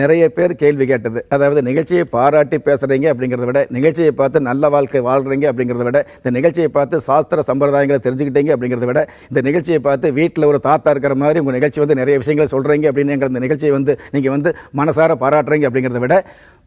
நிறைய பேர் கேள்வி கேட்டது அதாவது நிகழ்ச்சியை பாராட்டி பேசுகிறீங்க அப்படிங்கிறத விட நிகழ்ச்சியை பார்த்து நல்ல வாழ்க்கை வாழ்கிறீங்க அப்படிங்கிறத விட இந்த நிகழ்ச்சியை பார்த்து சாஸ்திர சம்பிரதாயங்களை தெரிஞ்சுக்கிட்டீங்க அப்படிங்கிறத விட இந்த நிகழ்ச்சியை பார்த்து வீட்டில் ஒரு தாத்தா இருக்கிற மாதிரி உங்கள் நிகழ்ச்சி வந்து நிறைய விஷயங்களை சொல்கிறீங்க அப்படின்னு இந்த நிகழ்ச்சியை வந்து நீங்கள் வந்து மனசார பாராட்டுறீங்க அப்படிங்கிறத விட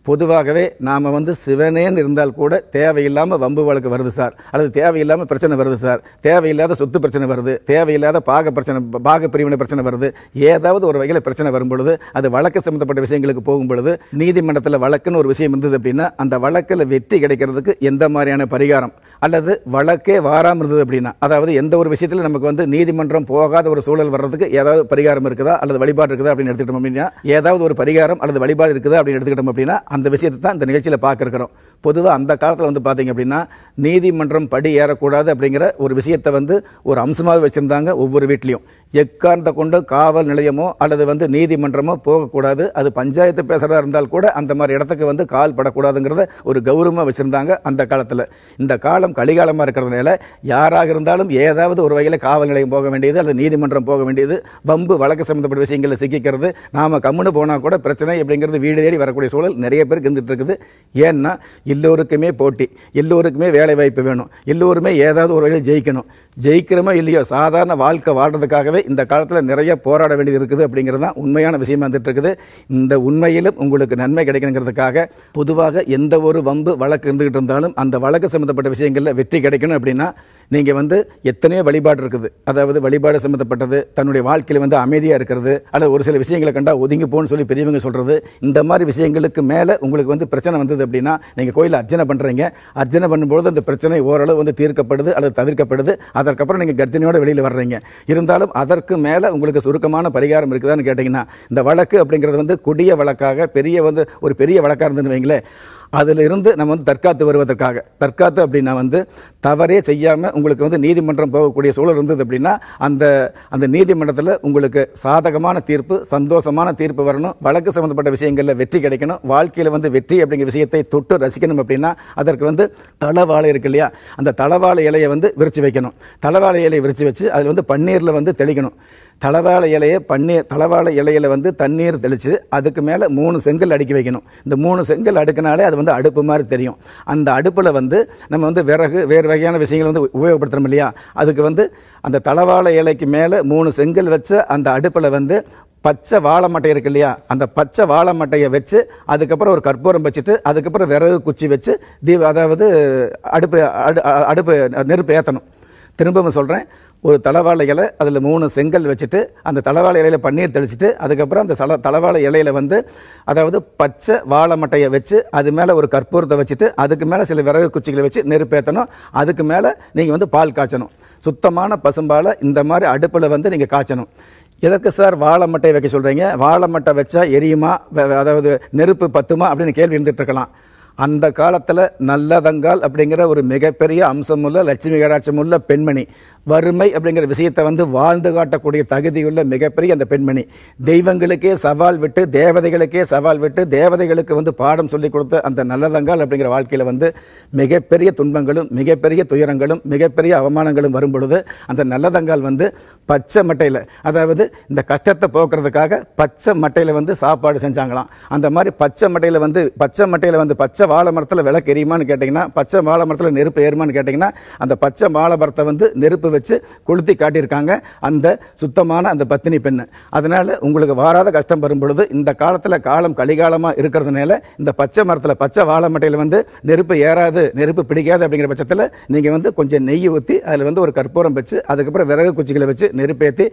பொதுவாகவே நாம் வந்து சிவனேன்னு இருந்தால் கூட தேவையில்லாமல் வம்பு வழக்கு வருது சார் அல்லது தேவையில்லாமல் பிரச்சனை வருது சார் தேவையில்லாத சொத்து பிரச்சனை வருது தேவையில்லாத பாக பிரச்சனை பாக பிரிவினை பிரச்சனை வருது ஏதாவது ஒரு வகையில் பிரச்சனை வரும் பொழுது அது வழக்கு சம்மந்தப்பட்ட விஷயங்களுக்கு போகும் பொழுது நீதிமன்றத்தில் வழக்குன்னு ஒரு விஷயம் இருந்தது அப்படின்னா அந்த வழக்கில் வெற்றி கிடைக்கிறதுக்கு எந்த மாதிரியான பரிகாரம் அல்லது வழக்கே வாராமல் இருந்தது அப்படின்னா அதாவது எந்த ஒரு விஷயத்தில் நமக்கு வந்து நீதிமன்றம் போகாத ஒரு சூழல் வர்றதுக்கு ஏதாவது பரிகாரம் இருக்குதா அல்லது வழிபாடு இருக்குதா அப்படின்னு எடுத்துக்கிட்டோம் அப்படின்னா ஏதாவது ஒரு பரிகாரம் அல்லது வழிபாடு இருக்குதா அப்படின்னு எடுத்துக்கிட்டோம் அப்படின்னா அந்த விஷயத்தை தான் இந்த நிகழ்ச்சியில் பார்க்குறோம் பொதுவாக அந்த காலத்தில் வந்து பார்த்திங்க அப்படின்னா நீதிமன்றம் படி ஏறக்கூடாது அப்படிங்கிற ஒரு விஷயத்தை வந்து ஒரு அம்சமாக வச்சுருந்தாங்க ஒவ்வொரு வீட்லேயும் எக்காரணத்தை கொண்டு காவல் நிலையமோ அல்லது வந்து நீதிமன்றமோ போகக்கூடாது அது பஞ்சாயத்து பேசுகிறதா இருந்தால் கூட அந்த மாதிரி இடத்துக்கு வந்து கால் படக்கூடாதுங்கிறத ஒரு கௌரவமாக வச்சுருந்தாங்க அந்த காலத்தில் இந்த காலம் கலிகாலமாக இருக்கிறதுனால யாராக இருந்தாலும் ஏதாவது ஒரு வகையில் காவல் நிலையம் போக வேண்டியது அல்லது நீதிமன்றம் போக வேண்டியது வம்பு வழக்கு சம்மந்தப்பட்ட விஷயங்களில் சிக்கிக்கிறது நாம் கம்முன்னு போனால் கூட பிரச்சனை அப்படிங்கிறது வீடு தேடி வரக்கூடிய சூழல் நிறைய பேருக்கு பேருக்கு இருந்துகிட்ருக்குது ஏன்னா எல்லோருக்குமே போட்டி எல்லோருக்குமே வேலை வாய்ப்பு வேணும் எல்லோருமே ஏதாவது ஒரு வகையில் ஜெயிக்கணும் ஜெயிக்கிறோமோ இல்லையோ சாதாரண வாழ்க்கை வாழ்றதுக்காகவே இந்த காலத்தில் நிறைய போராட வேண்டியது இருக்குது அப்படிங்கிறது தான் உண்மையான விஷயமா வந்துட்டுருக்குது இந்த உண்மையிலும் உங்களுக்கு நன்மை கிடைக்கணுங்கிறதுக்காக பொதுவாக எந்த ஒரு வம்பு வழக்கு இருந்துகிட்டு இருந்தாலும் அந்த வழக்கு சம்மந்தப்பட்ட விஷயங்களில் வெற்றி கிடைக்கணும் அப்படின்னா நீங்கள் வந்து எத்தனையோ வழிபாடு இருக்குது அதாவது வழிபாடு சம்மந்தப்பட்டது தன்னுடைய வாழ்க்கையில் வந்து அமைதியாக இருக்கிறது அல்லது ஒரு சில விஷயங்களை கண்டால் ஒதுங்கி போகணும்னு சொல்லி பெரியவங்க சொல்கிறது இந்த மாதிரி விஷயங்களுக்கு மேலே உங்களுக்கு வந்து பிரச்சனை வந்தது அப்படின்னா நீங்கள் கோயிலில் அர்ச்சனை பண்ணுறீங்க அர்ச்சனை பண்ணும்போது அந்த பிரச்சனை ஓரளவு வந்து தீர்க்கப்படுது அல்லது தவிர்க்கப்படுது அதற்கப்புறம் நீங்கள் கர்ஜனையோடு வெளியில் வர்றீங்க இருந்தாலும் அதற்கு மேலே உங்களுக்கு சுருக்கமான பரிகாரம் இருக்குதான்னு கேட்டிங்கன்னா இந்த வழக்கு அப்படிங்கிறது வந்து கொடிய வழக்காக பெரிய வந்து ஒரு பெரிய வழக்காக இருந்துன்னு வைங்களேன் அதிலிருந்து நம்ம வந்து தற்காத்து வருவதற்காக தற்காத்து அப்படின்னா வந்து தவறே செய்யாமல் உங்களுக்கு வந்து நீதிமன்றம் போகக்கூடிய சூழல் இருந்தது அப்படின்னா அந்த அந்த நீதிமன்றத்தில் உங்களுக்கு சாதகமான தீர்ப்பு சந்தோஷமான தீர்ப்பு வரணும் வழக்கு சம்மந்தப்பட்ட விஷயங்களில் வெற்றி கிடைக்கணும் வாழ்க்கையில் வந்து வெற்றி அப்படிங்கிற விஷயத்தை தொட்டு ரசிக்கணும் அப்படின்னா அதற்கு வந்து தளவாழை இருக்கு இல்லையா அந்த தளவாழை இலையை வந்து விரித்து வைக்கணும் தளவாழை இலையை விரித்து வச்சு அதில் வந்து பன்னீரில் வந்து தெளிக்கணும் தளவாழை இலையை பன்னீர் தளவாழை இலையில் வந்து தண்ணீர் தெளித்து அதுக்கு மேலே மூணு செங்கல் அடுக்கி வைக்கணும் இந்த மூணு செங்கல் அடுக்கினாலே அது வந்து அடுப்பு மாதிரி தெரியும் அந்த அடுப்பில் வந்து நம்ம வந்து விறகு வேறு வகையான விஷயங்கள் வந்து உபயோகப்படுத்துகிறோம் இல்லையா அதுக்கு வந்து அந்த தளவாழை இலைக்கு மேலே மூணு செங்கல் வச்சு அந்த அடுப்பில் வந்து பச்சை வாழை மட்டை இருக்கு இல்லையா அந்த பச்சை வாழை மட்டையை வச்சு அதுக்கப்புறம் ஒரு கற்பூரம் வச்சுட்டு அதுக்கப்புறம் விறகு குச்சி வச்சு தீப அதாவது அடுப்பு அடுப்பு நெருப்பு ஏற்றணும் திரும்பவும் சொல்கிறேன் ஒரு தலைவாழை இலை அதில் மூணு செங்கல் வச்சுட்டு அந்த தலைவாழை இலையில் பன்னீர் தெளிச்சுட்டு அதுக்கப்புறம் அந்த தல தலைவாழை இலையில் வந்து அதாவது பச்சை வாழை மட்டையை வச்சு அது மேலே ஒரு கற்பூரத்தை வச்சுட்டு அதுக்கு மேலே சில விறகு குச்சிகளை வச்சு நெருப்பேற்றணும் அதுக்கு மேலே நீங்கள் வந்து பால் காய்ச்சணும் சுத்தமான பசும்பாலை இந்த மாதிரி அடுப்பில் வந்து நீங்கள் காய்ச்சணும் எதற்கு சார் வாழை மட்டையை வைக்க சொல்கிறீங்க வாழை மட்டை வச்சா எரியுமா அதாவது நெருப்பு பத்துமா அப்படின்னு கேள்வி இருந்துகிட்ருக்கலாம் அந்த காலத்தில் நல்லதங்கால் அப்படிங்கிற ஒரு மிகப்பெரிய அம்சமுள்ள லட்சுமி கடாட்சமுள்ள பெண்மணி வறுமை அப்படிங்கிற விஷயத்தை வந்து வாழ்ந்து காட்டக்கூடிய தகுதியுள்ள மிகப்பெரிய அந்த பெண்மணி தெய்வங்களுக்கே சவால் விட்டு தேவதைகளுக்கே சவால் விட்டு தேவதைகளுக்கு வந்து பாடம் சொல்லிக் கொடுத்த அந்த நல்லதங்கால் அப்படிங்கிற வாழ்க்கையில் வந்து மிகப்பெரிய துன்பங்களும் மிகப்பெரிய துயரங்களும் மிகப்பெரிய அவமானங்களும் வரும் பொழுது அந்த நல்லதங்கால் வந்து பச்சை மட்டையில் அதாவது இந்த கஷ்டத்தை போக்குறதுக்காக பச்சை மட்டையில் வந்து சாப்பாடு செஞ்சாங்களாம் அந்த மாதிரி பச்சை மட்டையில் வந்து பச்சை மட்டையில் வந்து பச்சை பச்சை வாழை மரத்தில் விளக்கு எரியுமான்னு கேட்டிங்கன்னா பச்சை வாழை மரத்தில் நெருப்பு ஏறுமான்னு கேட்டிங்கன்னா அந்த பச்சை வாழை மரத்தை வந்து நெருப்பு வச்சு கொளுத்தி காட்டியிருக்காங்க அந்த சுத்தமான அந்த பத்தினி பெண்ணு அதனால் உங்களுக்கு வாராத கஷ்டம் வரும் பொழுது இந்த காலத்தில் காலம் கலிகாலமாக இருக்கிறதுனால இந்த பச்சை மரத்தில் பச்சை வாழை மட்டையில் வந்து நெருப்பு ஏறாது நெருப்பு பிடிக்காது அப்படிங்கிற பட்சத்தில் நீங்கள் வந்து கொஞ்சம் நெய் ஊற்றி அதில் வந்து ஒரு கற்பூரம் வச்சு அதுக்கப்புறம் விறகு குச்சிகளை வச்சு நெருப்பேற்றி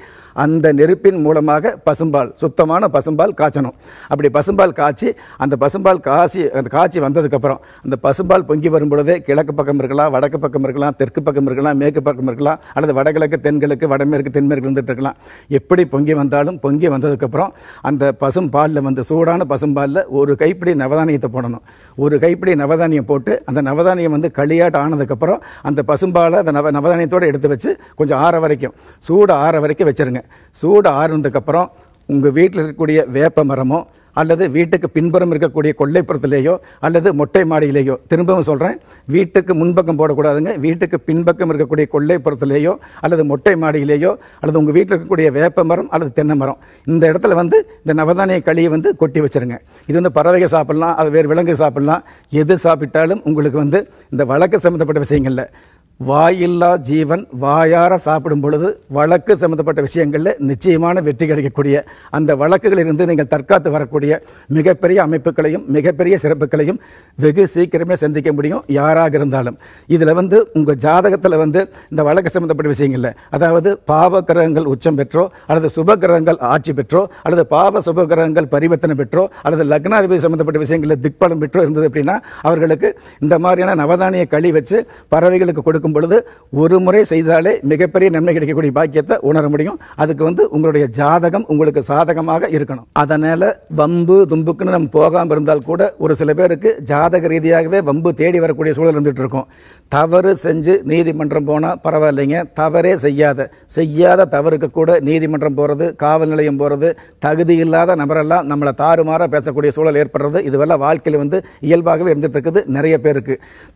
அந்த நெருப்பின் மூலமாக பசும்பால் சுத்தமான பசும்பால் காய்ச்சணும் அப்படி பசும்பால் காய்ச்சி அந்த பசும்பால் காய்ச்சி அந்த காய்ச்சி வந்தது வளர்ந்ததுக்கப்புறம் அந்த பசும்பால் பொங்கி வரும் பொழுதே கிழக்கு பக்கம் இருக்கலாம் வடக்கு பக்கம் இருக்கலாம் தெற்கு பக்கம் இருக்கலாம் மேற்கு பக்கம் இருக்கலாம் அல்லது வடகிழக்கு தென்கிழக்கு வடமேற்கு தென்மேற்கு இருந்துட்டு இருக்கலாம் எப்படி பொங்கி வந்தாலும் பொங்கி வந்ததுக்கப்புறம் அந்த பசும்பாலில் வந்து சூடான பசும்பாலில் ஒரு கைப்பிடி நவதானியத்தை போடணும் ஒரு கைப்பிடி நவதானியம் போட்டு அந்த நவதானியம் வந்து களியாட்டு ஆனதுக்கப்புறம் அந்த பசும்பாலை அந்த நவ நவதானியத்தோடு எடுத்து வச்சு கொஞ்சம் ஆற வரைக்கும் சூடு ஆற வரைக்கும் வச்சுருங்க சூடு ஆறுனதுக்கப்புறம் உங்கள் வீட்டில் இருக்கக்கூடிய வேப்ப மரமோ அல்லது வீட்டுக்கு பின்புறம் இருக்கக்கூடிய கொள்ளைப்புறத்திலேயோ அல்லது மொட்டை மாடியிலேயோ திரும்பவும் சொல்கிறேன் வீட்டுக்கு முன்பக்கம் போடக்கூடாதுங்க வீட்டுக்கு பின்பக்கம் இருக்கக்கூடிய கொள்ளைப்புறத்திலேயோ அல்லது மொட்டை மாடியிலேயோ அல்லது உங்கள் வீட்டில் இருக்கக்கூடிய வேப்ப மரம் அல்லது தென்னை மரம் இந்த இடத்துல வந்து இந்த நவதானிய களியை வந்து கொட்டி வச்சுருங்க இது வந்து பறவைகள் சாப்பிட்லாம் அது வேறு விலங்கு சாப்பிட்லாம் எது சாப்பிட்டாலும் உங்களுக்கு வந்து இந்த வழக்கு சம்மந்தப்பட்ட விஷயங்களில் வாயில்லா ஜீவன் வாயார சாப்பிடும் பொழுது வழக்கு சம்மந்தப்பட்ட விஷயங்களில் நிச்சயமான வெற்றி கிடைக்கக்கூடிய அந்த வழக்குகளிலிருந்து நீங்கள் தற்காத்து வரக்கூடிய மிகப்பெரிய அமைப்புகளையும் மிகப்பெரிய சிறப்புகளையும் வெகு சீக்கிரமே சந்திக்க முடியும் யாராக இருந்தாலும் இதில் வந்து உங்கள் ஜாதகத்தில் வந்து இந்த வழக்கு சம்மந்தப்பட்ட விஷயங்களில் அதாவது பாவ கிரகங்கள் உச்சம் பெற்றோ அல்லது சுப கிரகங்கள் ஆட்சி பெற்றோ அல்லது பாவ சுப கிரகங்கள் பரிவர்த்தனை பெற்றோ அல்லது லக்னாதிபதி சம்மந்தப்பட்ட விஷயங்களில் திக்பலம் பெற்றோ இருந்தது அப்படின்னா அவர்களுக்கு இந்த மாதிரியான நவதானிய களி வச்சு பறவைகளுக்கு கொடுக்கும் செய்யும் பொழுது ஒரு முறை செய்தாலே மிகப்பெரிய நன்மை கிடைக்கக்கூடிய பாக்கியத்தை உணர முடியும் அதுக்கு வந்து உங்களுடைய ஜாதகம் உங்களுக்கு சாதகமாக இருக்கணும் அதனால் வம்பு தும்புக்குன்னு நம்ம போகாமல் இருந்தால் கூட ஒரு சில பேருக்கு ஜாதக ரீதியாகவே வம்பு தேடி வரக்கூடிய சூழல் இருந்துகிட்டு இருக்கும் தவறு செஞ்சு நீதிமன்றம் போனால் பரவாயில்லைங்க தவறே செய்யாத செய்யாத தவறுக்கு கூட நீதிமன்றம் போகிறது காவல் நிலையம் போகிறது தகுதி இல்லாத நபரெல்லாம் நம்மளை தாறுமாற பேசக்கூடிய சூழல் ஏற்படுறது இதுவெல்லாம் வாழ்க்கையில் வந்து இயல்பாகவே இருந்துகிட்டு இருக்குது நிறைய பேருக்கு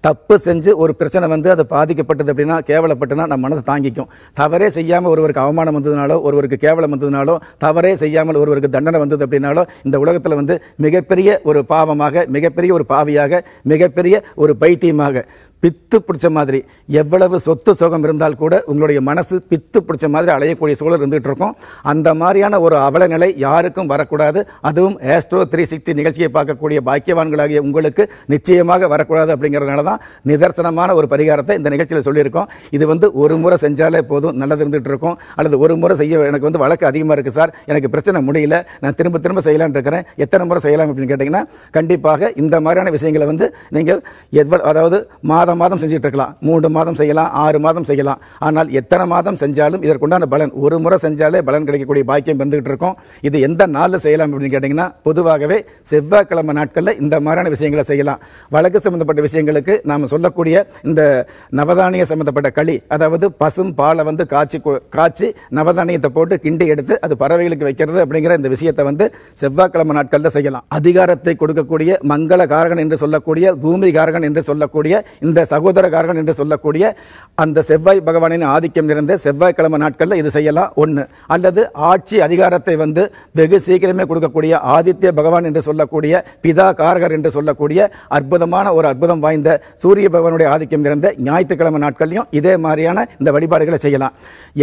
தப்பு செஞ்சு ஒரு பிரச்சனை வந்து அதை பாதிக்க அவமானப்பட்டது அப்படின்னா கேவலப்பட்டுனா நம்ம மனசு தாங்கிக்கும் தவறே செய்யாமல் ஒருவருக்கு அவமானம் வந்ததுனாலோ ஒருவருக்கு கேவலம் வந்ததுனாலோ தவறே செய்யாமல் ஒருவருக்கு தண்டனை வந்தது அப்படின்னாலோ இந்த உலகத்தில் வந்து மிகப்பெரிய ஒரு பாவமாக மிகப்பெரிய ஒரு பாவியாக மிகப்பெரிய ஒரு பைத்தியமாக பித்து பிடிச்ச மாதிரி எவ்வளவு சொத்து சுகம் இருந்தால் கூட உங்களுடைய மனசு பித்து பிடிச்ச மாதிரி அலையக்கூடிய சூழல் இருந்துகிட்டு இருக்கும் அந்த மாதிரியான ஒரு அவல நிலை யாருக்கும் வரக்கூடாது அதுவும் ஏஸ்ட்ரோ த்ரீ சிக்ஸ்டி நிகழ்ச்சியை பார்க்கக்கூடிய பாக்கியவான்களாகிய உங்களுக்கு நிச்சயமாக வரக்கூடாது அப்படிங்கிறதுனால தான் நிதர்சனமான ஒரு பரிகாரத்தை இந்த நிகழ்ச்சியில் சொல்லியிருக்கோம் இது வந்து ஒரு முறை செஞ்சாலே போதும் நல்லது இருந்துகிட்டு இருக்கும் அல்லது ஒரு முறை செய்ய எனக்கு வந்து வழக்கு அதிகமாக இருக்குது சார் எனக்கு பிரச்சனை முடியல நான் திரும்ப திரும்ப செய்யலான் இருக்கிறேன் எத்தனை முறை செய்யலாம் அப்படின்னு கேட்டிங்கன்னா கண்டிப்பாக இந்த மாதிரியான விஷயங்களை வந்து நீங்கள் எவ்வளோ அதாவது மா மாதம் மாதம் செஞ்சுட்டு இருக்கலாம் மூன்று மாதம் செய்யலாம் ஆறு மாதம் செய்யலாம் ஆனால் எத்தனை மாதம் செஞ்சாலும் இதற்குண்டான பலன் ஒரு முறை செஞ்சாலே பலன் கிடைக்கக்கூடிய பாக்கியம் வந்துகிட்டு இருக்கும் இது எந்த நாளில் செய்யலாம் அப்படின்னு கேட்டிங்கன்னா பொதுவாகவே செவ்வாய்க்கிழமை நாட்களில் இந்த மாதிரியான விஷயங்களை செய்யலாம் வழக்கு சம்மந்தப்பட்ட விஷயங்களுக்கு நாம் சொல்லக்கூடிய இந்த நவதானிய சம்மந்தப்பட்ட களி அதாவது பசும் பாலை வந்து காய்ச்சி காய்ச்சி நவதானியத்தை போட்டு கிண்டி எடுத்து அது பறவைகளுக்கு வைக்கிறது அப்படிங்கிற இந்த விஷயத்தை வந்து செவ்வாய்க்கிழமை நாட்களில் செய்யலாம் அதிகாரத்தை கொடுக்கக்கூடிய மங்கள காரகன் என்று சொல்லக்கூடிய பூமி காரகன் என்று சொல்லக்கூடிய இந்த இந்த சகோதரகாரகன் என்று சொல்லக்கூடிய அந்த செவ்வாய் பகவானின் ஆதிக்கம் இருந்த செவ்வாய்க்கிழமை நாட்களில் இது செய்யலாம் ஒன்று அல்லது ஆட்சி அதிகாரத்தை வந்து வெகு சீக்கிரமே கொடுக்கக்கூடிய ஆதித்ய பகவான் என்று சொல்லக்கூடிய பிதா காரகர் என்று சொல்லக்கூடிய அற்புதமான ஒரு அற்புதம் வாய்ந்த சூரிய பகவானுடைய ஆதிக்கம் இருந்த ஞாயிற்றுக்கிழமை நாட்கள்லையும் இதே மாதிரியான இந்த வழிபாடுகளை செய்யலாம்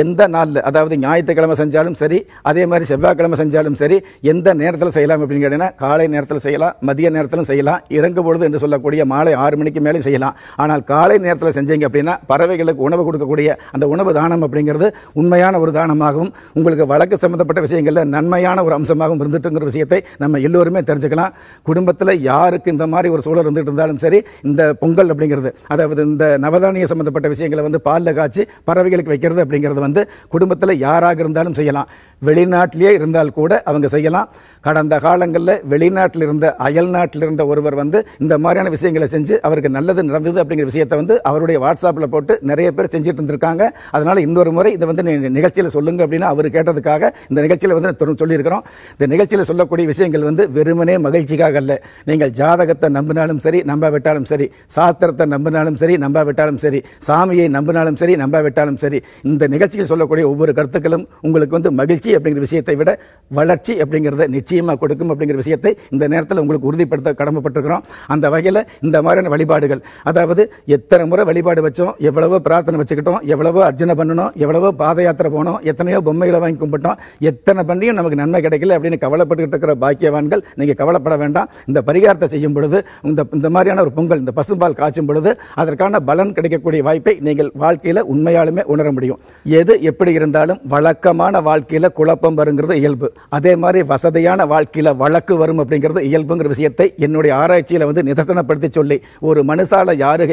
எந்த நாளில் அதாவது ஞாயிற்றுக்கிழமை செஞ்சாலும் சரி அதே மாதிரி செவ்வாய்க்கிழமை செஞ்சாலும் சரி எந்த நேரத்தில் செய்யலாம் அப்படின்னு கேட்டீங்கன்னா காலை நேரத்தில் செய்யலாம் மதிய நேரத்திலும் செய்யலாம் இறங்கும் பொழுது என்று சொல்லக்கூடிய மாலை ஆறு மணிக்கு மேலே செய்யலாம் ஆனால் காலை நேரத்தில் செஞ்சீங்க அப்படின்னா பறவைகளுக்கு உணவு கொடுக்கக்கூடிய அந்த உணவு தானம் அப்படிங்கிறது உண்மையான ஒரு தானமாகவும் உங்களுக்கு வழக்கு சம்மந்தப்பட்ட விஷயங்களில் நன்மையான ஒரு அம்சமாகவும் இருந்துட்டுங்கிற விஷயத்தை நம்ம எல்லோருமே தெரிஞ்சுக்கலாம் குடும்பத்தில் யாருக்கு இந்த மாதிரி ஒரு சூழல் இருந்துகிட்டு இருந்தாலும் சரி இந்த பொங்கல் அப்படிங்கிறது அதாவது இந்த நவதானிய சம்மந்தப்பட்ட விஷயங்களை வந்து பாலில் காய்ச்சி பறவைகளுக்கு வைக்கிறது அப்படிங்கிறது வந்து குடும்பத்தில் யாராக இருந்தாலும் செய்யலாம் வெளிநாட்டிலேயே இருந்தால் கூட அவங்க செய்யலாம் கடந்த காலங்களில் வெளிநாட்டில் இருந்த அயல் நாட்டில் இருந்த ஒருவர் வந்து இந்த மாதிரியான விஷயங்களை செஞ்சு அவருக்கு நல்லது நடந்தது அப்படிங்கிற விஷயத்தை வந்து அவருடைய வாட்ஸ்அப்பில் போட்டு நிறைய பேர் செஞ்சுட்டு இருந்திருக்காங்க அதனால் இன்னொரு முறை இதை வந்து நிகழ்ச்சியில் சொல்லுங்க அப்படின்னு அவர் கேட்டதுக்காக இந்த நிகழ்ச்சியில் வந்து சொல்லியிருக்கிறோம் இந்த நிகழ்ச்சியில் சொல்லக்கூடிய விஷயங்கள் வந்து வெறுமனே மகிழ்ச்சிக்காக அல்ல நீங்கள் ஜாதகத்தை நம்பினாலும் சரி நம்பாவிட்டாலும் சரி சாஸ்திரத்தை நம்பினாலும் சரி நம்பாவிட்டாலும் சரி சாமியை நம்பினாலும் சரி நம்பாவிட்டாலும் சரி இந்த நிகழ்ச்சியில் சொல்லக்கூடிய ஒவ்வொரு கருத்துக்களும் உங்களுக்கு வந்து மகிழ்ச்சி அப்படிங்கிற விஷயத்தை விட வளர்ச்சி அப்படிங்கிறத நிச்சயமாக கொடுக்கும் அப்படிங்கிற விஷயத்தை இந்த நேரத்தில் உங்களுக்கு உறுதிப்படுத்த கடமைப்பட்டிருக்கிறோம் அந்த வகையில் இந்த மாதிரியான வழிபாடுகள் அதாவது வந்து எத்தனை முறை வழிபாடு வச்சோம் எவ்வளவோ பிரார்த்தனை வச்சுக்கிட்டோம் எவ்வளவோ அர்ச்சனை பண்ணணும் எவ்வளவோ பாத யாத்திரை போனோம் எத்தனையோ பொம்மைகளை வாங்கி கும்பிட்டோம் எத்தனை பண்ணியும் நமக்கு நன்மை கிடைக்கல அப்படின்னு கவலைப்பட்டுக்கிட்டு இருக்கிற பாக்கியவான்கள் நீங்கள் கவலைப்பட வேண்டாம் இந்த பரிகாரத்தை செய்யும் பொழுது இந்த இந்த மாதிரியான ஒரு பொங்கல் இந்த பசும்பால் காய்ச்சும் பொழுது அதற்கான பலன் கிடைக்கக்கூடிய வாய்ப்பை நீங்கள் வாழ்க்கையில் உண்மையாலுமே உணர முடியும் எது எப்படி இருந்தாலும் வழக்கமான வாழ்க்கையில் குழப்பம் வருங்கிறது இயல்பு அதே மாதிரி வசதியான வாழ்க்கையில் வழக்கு வரும் அப்படிங்கிறது இயல்புங்கிற விஷயத்தை என்னுடைய ஆராய்ச்சியில் வந்து நிதர்சனப்படுத்தி சொல்லி ஒரு மனுஷால யாருக